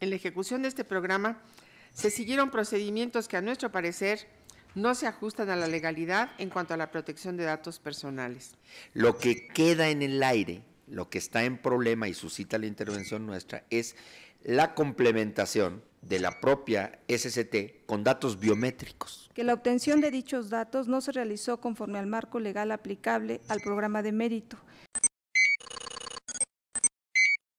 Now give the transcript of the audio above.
En la ejecución de este programa se siguieron procedimientos que a nuestro parecer no se ajustan a la legalidad en cuanto a la protección de datos personales. Lo que queda en el aire, lo que está en problema y suscita la intervención nuestra es la complementación de la propia SCT con datos biométricos. Que la obtención de dichos datos no se realizó conforme al marco legal aplicable al programa de mérito